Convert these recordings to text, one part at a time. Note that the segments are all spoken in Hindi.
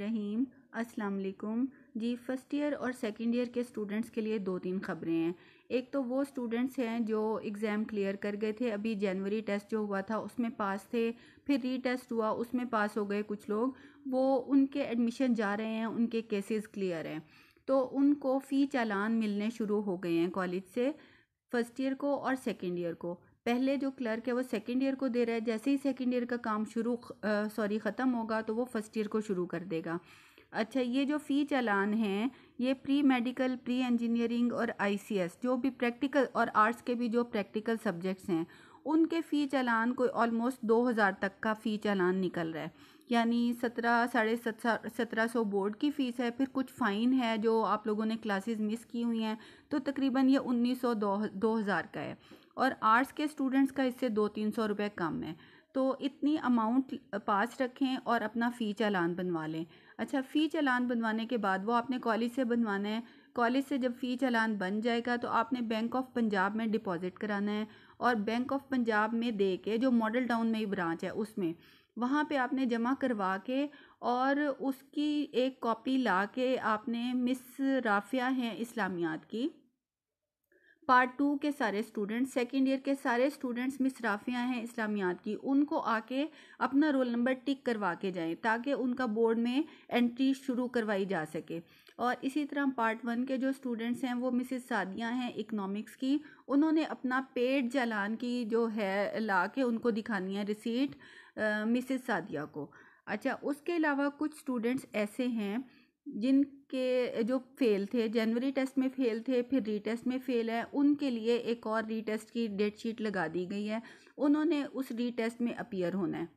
रहीम अस्सलाम वालेकुम जी फर्स्ट ईयर और सेकंड ईयर के स्टूडेंट्स के लिए दो तीन ख़बरें हैं एक तो वो स्टूडेंट्स हैं जो एग्ज़ाम क्लियर कर गए थे अभी जनवरी टेस्ट जो हुआ था उसमें पास थे फिर रीटेस्ट हुआ उसमें पास हो गए कुछ लोग वो उनके एडमिशन जा रहे हैं उनके केसेस क्लियर हैं तो उनको फ़ी चालान मिलने शुरू हो गए हैं कॉलेज से फर्स्ट ईयर को और सेकेंड ईयर को पहले जो क्लर्क है वो सेकेंड ईयर को दे रहा है जैसे ही सेकेंड ईयर का काम शुरू सॉरी ख़त्म होगा तो वो फर्स्ट ईयर को शुरू कर देगा अच्छा ये जो फ़ी चलान हैं ये प्री मेडिकल प्री इंजीनियरिंग और आईसीएस जो भी प्रैक्टिकल और आर्ट्स के भी जो प्रैक्टिकल सब्जेक्ट्स हैं उनके फ़ी चलान कोई ऑलमोस्ट दो हज़ार तक का फ़ी चलान निकल रहा है यानी सत्रह साढ़े सत्रह सौ बोर्ड की फ़ीस है फिर कुछ फ़ाइन है जो आप लोगों ने क्लासेस मिस की हुई हैं तो तकरीबन ये उन्नीस सौ दो हज़ार का है और आर्ट्स के स्टूडेंट्स का इससे दो तीन सौ रुपये कम है तो इतनी अमाउंट पास रखें और अपना फ़ी चालान बनवा लें अच्छा फ़ी चालान बनवाने के बाद वो आपने कॉलेज से बनवाना है कॉलेज से जब फ़ी चालान बन जाएगा तो आपने बैंक ऑफ पंजाब में डिपॉज़िट कराना है और बैंक ऑफ पंजाब में दे के जो मॉडल टाउन में ही ब्रांच है उसमें वहाँ पे आपने जमा करवा के और उसकी एक कॉपी ला के आपने मिस राफ़िया हैं इस्लामियात की पार्ट टू के सारे स्टूडेंट्स सेकेंड ईयर के सारे स्टूडेंट्स मिसराफियाँ हैं इस्लामियात की उनको आके अपना रोल नंबर टिक करवा के जाएँ ताकि उनका बोर्ड में एंट्री शुरू करवाई जा सके और इसी तरह पार्ट वन के जो स्टूडेंट्स हैं वो मिसेस सादिया हैं इकनॉमिक्स की उन्होंने अपना पेड जलान की जो है ला के उनको दिखानी है रिसीट मिसिस सादिया को अच्छा उसके अलावा कुछ स्टूडेंट्स ऐसे हैं जिनके जो फेल थे जनवरी टेस्ट में फेल थे फिर रीटेस्ट में फेल है उनके लिए एक और रीटेस्ट की डेट शीट लगा दी गई है उन्होंने उस रीटेस्ट में अपियर होना है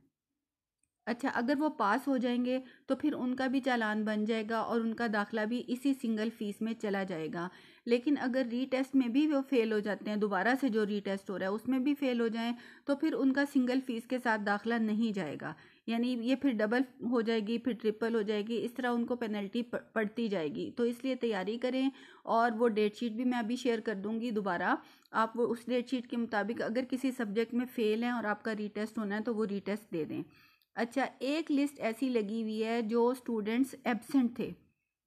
अच्छा अगर वो पास हो जाएंगे तो फिर उनका भी चालान बन जाएगा और उनका दाखला भी इसी सिंगल फ़ीस में चला जाएगा लेकिन अगर रीटेस्ट में भी वो फेल हो जाते हैं दोबारा से जो रीटेस्ट हो रहा है उसमें भी फेल हो जाएं तो फिर उनका सिंगल फ़ीस के साथ दाखला नहीं जाएगा यानी ये फिर डबल हो जाएगी फिर ट्रिपल हो जाएगी इस तरह उनको पेनल्टी पड़ती जाएगी तो इसलिए तैयारी करें और वो डेट शीट भी मैं अभी शेयर कर दूंगी दोबारा आप वो उस डेट शीट के मुताबिक अगर किसी सब्जेक्ट में फ़ेल हैं और आपका रीटेस्ट होना है तो वो रीटेस्ट दे दें अच्छा एक लिस्ट ऐसी लगी हुई है जो स्टूडेंट्स एबसेंट थे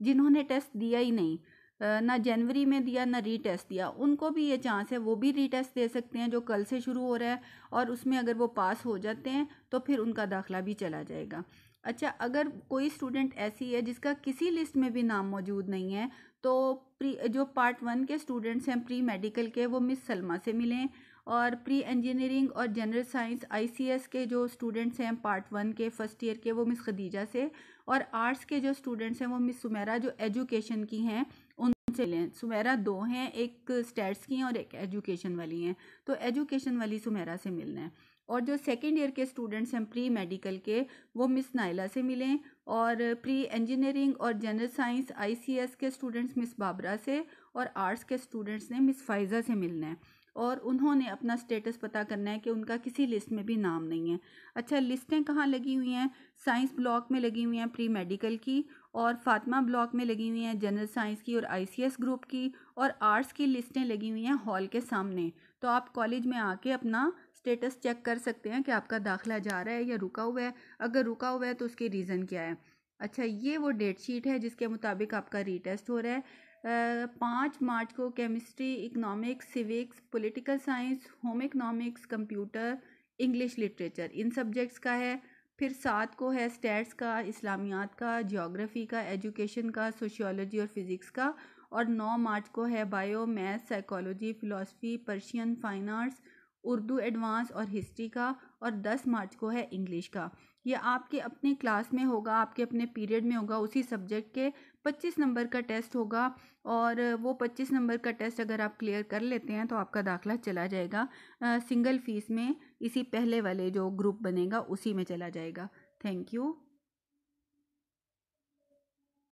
जिन्होंने टेस्ट दिया ही नहीं ना जनवरी में दिया ना रीटेस्ट दिया उनको भी ये चांस है वो भी रीटेस्ट दे सकते हैं जो कल से शुरू हो रहा है और उसमें अगर वो पास हो जाते हैं तो फिर उनका दाखला भी चला जाएगा अच्छा अगर कोई स्टूडेंट ऐसी है जिसका किसी लिस्ट में भी नाम मौजूद नहीं है तो प्री जो पार्ट वन के स्टूडेंट्स हैं प्री मेडिकल के वो मिस सलमा से मिलें और प्री इंजीनियरिंग और जनरल साइंस आईसीएस के जो स्टूडेंट्स हैं पार्ट वन के फ़र्स्ट ईयर के वो मिस खदीजा से और आर्ट्स के जो स्टूडेंट्स हैं वो मिस सुमेरा जो एजुकेशन की हैं उनसे लें सुमेरा दो हैं एक स्टेट्स की हैं और एक एजुकेशन वाली हैं तो एजुकेशन वाली सुमेरा से मिलना है और जो सेकेंड ईयर के स्टूडेंट्स हैं प्री मेडिकल के वो मिस नायला से मिलें और प्री इंजीनियरिंग और जनरल साइंस आईसीएस के स्टूडेंट्स मिस बाबरा से और आर्ट्स के स्टूडेंट्स ने मिस फाइजा से मिलना है और उन्होंने अपना स्टेटस पता करना है कि उनका किसी लिस्ट में भी नाम नहीं है अच्छा लिस्टें कहाँ लगी हुई हैं साइंस ब्लॉक में लगी हुई हैं प्री मेडिकल की और फातिमा ब्लॉक में लगी हुई हैं जनरल साइंस की और आईसीएस ग्रुप की और आर्ट्स की लिस्टें लगी हुई हैं हॉल के सामने तो आप कॉलेज में आके अपना स्टेटस चेक कर सकते हैं कि आपका दाखिला जा रहा है या रुका हुआ है अगर रुका हुआ है तो उसके रीज़न क्या है अच्छा ये वो डेट शीट है जिसके मुताबिक आपका रीटेस्ट हो रहा है पाँच मार्च को chemistry economics civics political science home economics computer English literature इन सब्जेक्ट्स का है फिर सात को है स्टेट्स का इस्लामियात का जोग्राफ़ी का एजुकेशन का सोशियोलॉजी और फिज़िक्स का और नौ मार्च को है bio math psychology philosophy Persian fine arts Urdu advance और हिस्ट्री का और दस मार्च को है इंग्लिश का यह आपके अपने क्लास में होगा आपके अपने पीरियड में होगा उसी सब्जेक्ट के पच्चीस नंबर का टेस्ट होगा और वो पच्चीस नंबर का टेस्ट अगर आप क्लियर कर लेते हैं तो आपका दाखला चला जाएगा आ, सिंगल फीस में इसी पहले वाले जो ग्रुप बनेगा उसी में चला जाएगा थैंक यू